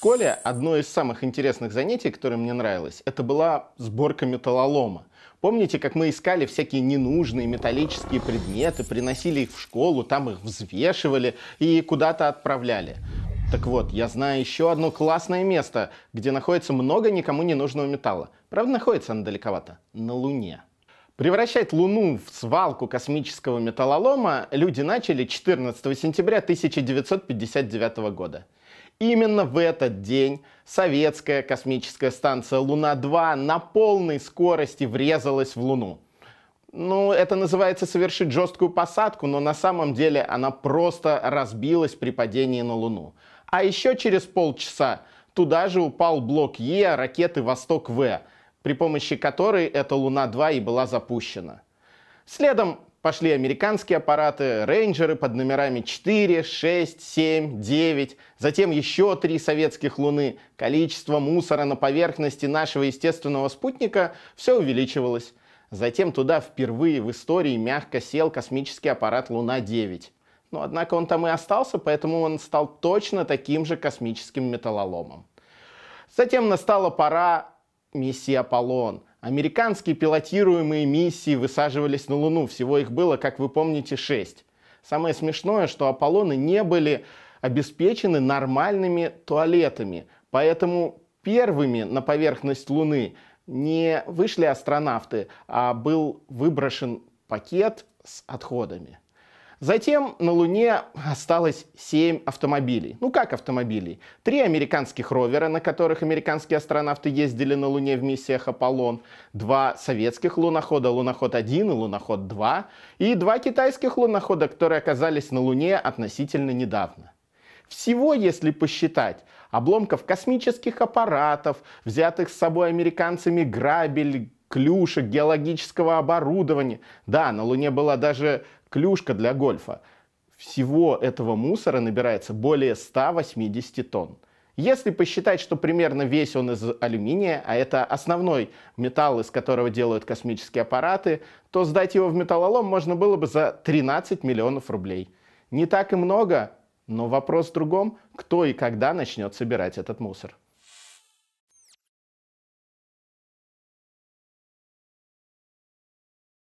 школе одно из самых интересных занятий, которое мне нравилось, это была сборка металлолома. Помните, как мы искали всякие ненужные металлические предметы, приносили их в школу, там их взвешивали и куда-то отправляли? Так вот, я знаю еще одно классное место, где находится много никому не нужного металла. Правда, находится она далековато. На Луне. Превращать Луну в свалку космического металлолома люди начали 14 сентября 1959 года. Именно в этот день советская космическая станция «Луна-2» на полной скорости врезалась в Луну. Ну, это называется совершить жесткую посадку, но на самом деле она просто разбилась при падении на Луну. А еще через полчаса туда же упал блок Е ракеты «Восток-В», при помощи которой эта «Луна-2» и была запущена. Следом Пошли американские аппараты, рейнджеры под номерами 4, 6, 7, 9, затем еще три советских Луны. Количество мусора на поверхности нашего естественного спутника все увеличивалось. Затем туда впервые в истории мягко сел космический аппарат Луна-9. Но однако он там и остался, поэтому он стал точно таким же космическим металлоломом. Затем настала пора миссии Аполлон — Американские пилотируемые миссии высаживались на Луну. Всего их было, как вы помните, шесть. Самое смешное, что Аполлоны не были обеспечены нормальными туалетами. Поэтому первыми на поверхность Луны не вышли астронавты, а был выброшен пакет с отходами. Затем на Луне осталось 7 автомобилей. Ну как автомобилей? Три американских ровера, на которых американские астронавты ездили на Луне в миссиях Аполлон, два советских лунохода, луноход-1 и луноход-2, и два китайских лунохода, которые оказались на Луне относительно недавно. Всего, если посчитать, обломков космических аппаратов, взятых с собой американцами грабель, клюшек, геологического оборудования. Да, на Луне была даже клюшка для гольфа. Всего этого мусора набирается более 180 тонн. Если посчитать, что примерно весь он из алюминия, а это основной металл, из которого делают космические аппараты, то сдать его в металлолом можно было бы за 13 миллионов рублей. Не так и много, но вопрос в другом, кто и когда начнет собирать этот мусор.